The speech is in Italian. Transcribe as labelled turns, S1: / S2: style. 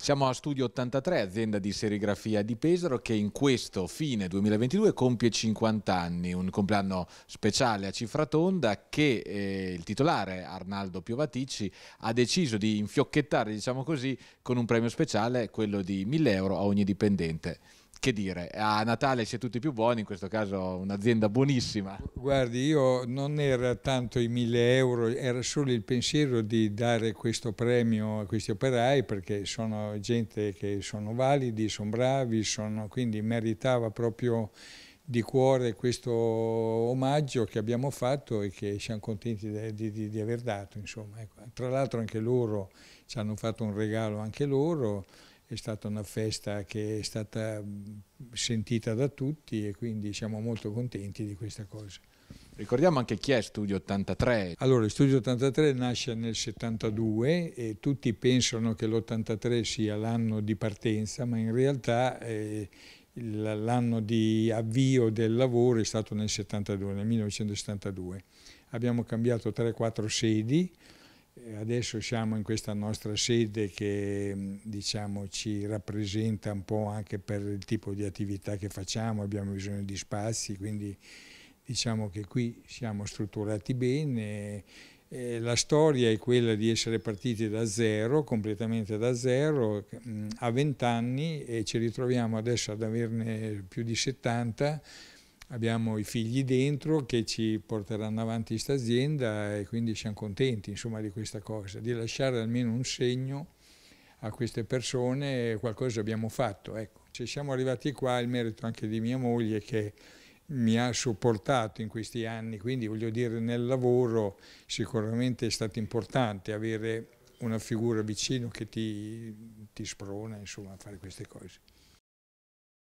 S1: Siamo a Studio 83, azienda di serigrafia di Pesaro, che in questo fine 2022 compie 50 anni, un compleanno speciale a cifra tonda che eh, il titolare Arnaldo Piovaticci ha deciso di infiocchettare, diciamo così, con un premio speciale, quello di 1000 euro a ogni dipendente che dire, a Natale siete tutti più buoni, in questo caso un'azienda buonissima.
S2: Guardi, io non era tanto i 1000 euro, era solo il pensiero di dare questo premio a questi operai perché sono gente che sono validi, sono bravi, sono, quindi meritava proprio di cuore questo omaggio che abbiamo fatto e che siamo contenti di, di, di aver dato. Ecco. Tra l'altro anche loro ci hanno fatto un regalo, anche loro è stata una festa che è stata mm, sentita da tutti e quindi siamo molto contenti di questa cosa.
S1: Ricordiamo anche chi è Studio 83.
S2: Allora, Studio 83 nasce nel 72 e tutti pensano che l'83 sia l'anno di partenza, ma in realtà eh, l'anno di avvio del lavoro è stato nel 72, nel 1972. Abbiamo cambiato 3-4 sedi, Adesso siamo in questa nostra sede che mm, diciamo, ci rappresenta un po' anche per il tipo di attività che facciamo, abbiamo bisogno di spazi, quindi diciamo che qui siamo strutturati bene. E la storia è quella di essere partiti da zero, completamente da zero, mm, a 20 anni e ci ritroviamo adesso ad averne più di 70 abbiamo i figli dentro che ci porteranno avanti questa azienda e quindi siamo contenti insomma, di questa cosa, di lasciare almeno un segno a queste persone, qualcosa abbiamo fatto. Ecco, ci siamo arrivati qua, il merito anche di mia moglie che mi ha supportato in questi anni, quindi voglio dire nel lavoro sicuramente è stato importante avere una figura vicino che ti, ti sprona insomma, a fare queste cose.